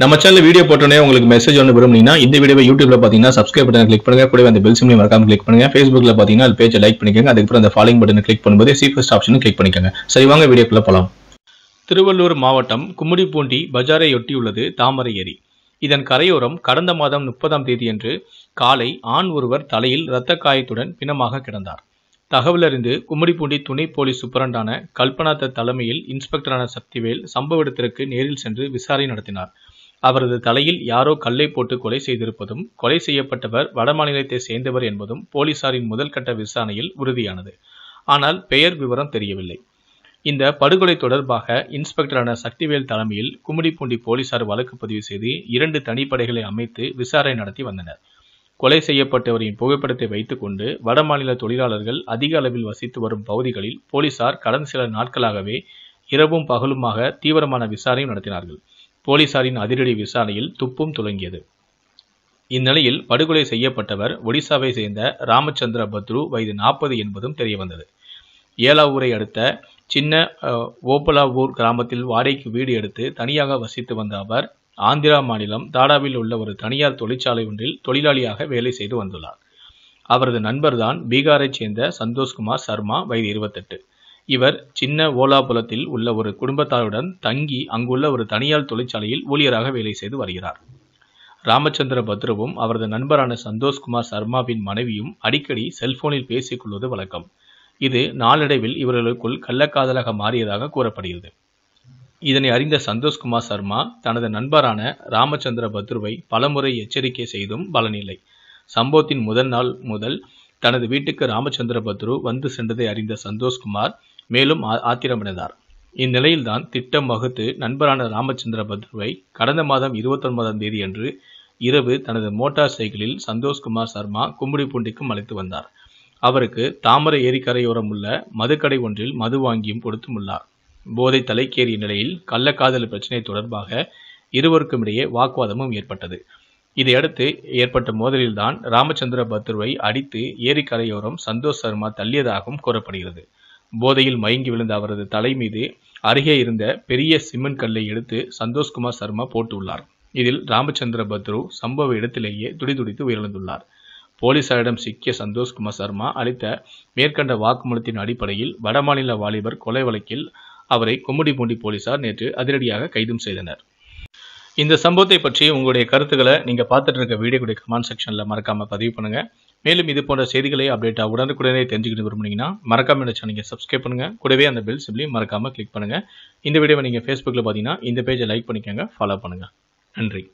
நம்ம channel video போட்டோன்னே உங்களுக்கு மெசேஜ் ஒன்று விரும்புனீங்கன்னா இந்த வீடியோ யூடியூப்ல பார்த்தீங்கன்னா சப்ஸ்கிரைப் பட்டன் கிளிக் பண்ணுங்க கூட அந்த பெல் சிம்லையும் மறக்காம கிளிக் பண்ணுங்க ஃபேஸ்புக்ல பார்த்தீங்கன்னா அது பேஜை லைக் பண்ணிக்கோங்க அதுக்கப்புறம் அந்த ஃபாலோயிங் பட்டன் கிளிக் பண்ணும்போது ஃபஸ்ட் ஆப்ஷனும் கிளிக் பண்ணிக்கோங்க சரி வாங்க வீடியோக்குள்ள போகலாம் திருவள்ளூர் மாவட்டம் கும்மிடிப்பூண்டி ஒட்டியுள்ளது தாமரை ஏரி இதன் கரையோரம் கடந்த மாதம் முப்பதாம் தேதியன்று காலை ஆண் ஒருவர் தலையில் இரத்த காயத்துடன் பிணமாக கிடந்தார் தகவலறிந்து கும்மிடிப்பூண்டி துணை போலீஸ் சூப்பரண்டான கல்பனாத்த தலைமையில் இன்ஸ்பெக்டரான சக்திவேல் சம்பவ இடத்திற்கு நேரில் சென்று விசாரணை நடத்தினார் அவரது தலையில் யாரோ கல்லை போட்டு கொலை செய்திருப்பதும் கொலை செய்யப்பட்டவர் வடமாநிலத்தை சேர்ந்தவர் என்பதும் போலீசாரின் கட்ட விசாரணையில் உறுதியானது ஆனால் பெயர் விவரம் தெரியவில்லை இந்த படுகொலை தொடர்பாக இன்ஸ்பெக்டரான சக்திவேல் தலைமையில் கும்மிடிப்பூண்டி போலீசார் வழக்கு பதிவு செய்து இரண்டு தனிப்படைகளை அமைத்து விசாரணை நடத்தி வந்தனர் கொலை செய்யப்பட்டவரின் புகைப்படத்தை வைத்துக்கொண்டு வடமாநில தொழிலாளர்கள் அதிக அளவில் வசித்து வரும் பகுதிகளில் போலீசார் கடந்த சில நாட்களாகவே இரவும் பகலுமாக தீவிரமான விசாரணை நடத்தினார்கள் போலீசாரின் அதிரடி விசாரணையில் துப்பும் துளங்கியது இந்நிலையில் படுகொலை செய்யப்பட்டவர் ஒடிசாவை சேர்ந்த ராமச்சந்திர பத்ரு வயது நாற்பது என்பதும் தெரியவந்தது ஏலாவூரை அடுத்த சின்ன ஓப்பலாவூர் கிராமத்தில் வாடகைக்கு வீடு எடுத்து தனியாக வசித்து வந்த அவர் ஆந்திரா மாநிலம் தாடாவில் உள்ள ஒரு தனியார் தொழிற்சாலை ஒன்றில் தொழிலாளியாக வேலை செய்து வந்துள்ளார் அவரது நண்பர்தான் பீகாரைச் சேர்ந்த சந்தோஷ்குமார் சர்மா வயது இருபத்தெட்டு இவர் சின்ன ஓலாபுலத்தில் உள்ள ஒரு குடும்பத்தாருடன் தங்கி அங்குள்ள ஒரு தனியார் தொழிற்சாலையில் ஊழியராக வேலை செய்து வருகிறார் ராமச்சந்திர பத்ருவும் அவரது நண்பரான சந்தோஷ்குமார் சர்மாவின் மனைவியும் அடிக்கடி செல்போனில் பேசிக் கொள்வது வழக்கம் இது நாளடைவில் இவர்களுக்குள் கள்ளக்காதலாக மாறியதாக கூறப்படுகிறது இதனை அறிந்த சந்தோஷ்குமார் சர்மா தனது நண்பரான ராமச்சந்திர பத்ருவை பலமுறை எச்சரிக்கை செய்தும் பலனில்லை சம்பவத்தின் முதல் நாள் முதல் தனது வீட்டுக்கு ராமச்சந்திர பத்ரு வந்து சென்றதை அறிந்த சந்தோஷ்குமார் மேலும் ஆத்திரமடைந்தார் இந்நிலையில்தான் திட்டம் வகுத்து நண்பரான ராமச்சந்திர பத்ருவை கடந்த மாதம் இருபத்தொன்பதாம் தேதி அன்று இரவு தனது மோட்டார் சைக்கிளில் சந்தோஷ்குமார் சர்மா கும்புடிப்பூண்டிக்கும் அழைத்து வந்தார் அவருக்கு தாமரை ஏரிக்கரையோரம் உள்ள மதுக்கடை ஒன்றில் மது வாங்கியும் கொடுத்தும் உள்ளார் போதை தலைக்கேறிய நிலையில் கள்ளக்காதல் பிரச்சினை தொடர்பாக இருவருக்கும் இடையே வாக்குவாதமும் ஏற்பட்டது இதையடுத்து ஏற்பட்ட மோதலில்தான் ராமச்சந்திர பத்ருவை அடித்து ஏரிக்கரையோரம் சந்தோஷ் சர்மா தள்ளியதாகவும் கூறப்படுகிறது போதையில் மயங்கி விழுந்த அவரது தலை மீது அருகே இருந்த பெரிய சிமெண்ட் கல்லை எடுத்து சந்தோஷ்குமார் சர்மா போட்டுள்ளார் இதில் ராமச்சந்திர பத்ரு சம்பவ இடத்திலேயே துடிதுடித்து உயிரிழந்துள்ளார் போலீசாரிடம் சிக்கிய சந்தோஷ்குமார் சர்மா அளித்த மேற்கண்ட வாக்குமூலத்தின் அடிப்படையில் வடமாநில வாலிபர் கொலை வழக்கில் அவரை பூண்டி போலீசார் நேற்று அதிரடியாக கைதும் செய்தனர் இந்த சம்பவத்தை பற்றி உங்களுடைய கருத்துக்களை நீங்கள் பார்த்துட்டு இருக்க வீடியோ கூட கமெண்ட் செக்ஷனில் மறக்காமல் பதிவு பண்ணுங்கள் மேலும் இது போன்ற செய்திகளை அப்டேட்டாக உடனுக்குடனே தெரிஞ்சுக்கிட்டு விரும்புனீங்கன்னா மறக்காமல் இந்த நீங்கள் சப்ஸ்கிரைப் பண்ணுங்கள் கூடவே அந்த பெல் சிப்லையும் மறக்காமல் கிளிக் பண்ணுங்கள் இந்த வீடியோவை நீங்கள் ஃபேஸ்புக்கில் பார்த்தீங்கன்னா இந்த பேஜை லைக் பண்ணிக்கோங்க ஃபாலோ பண்ணுங்கள் நன்றி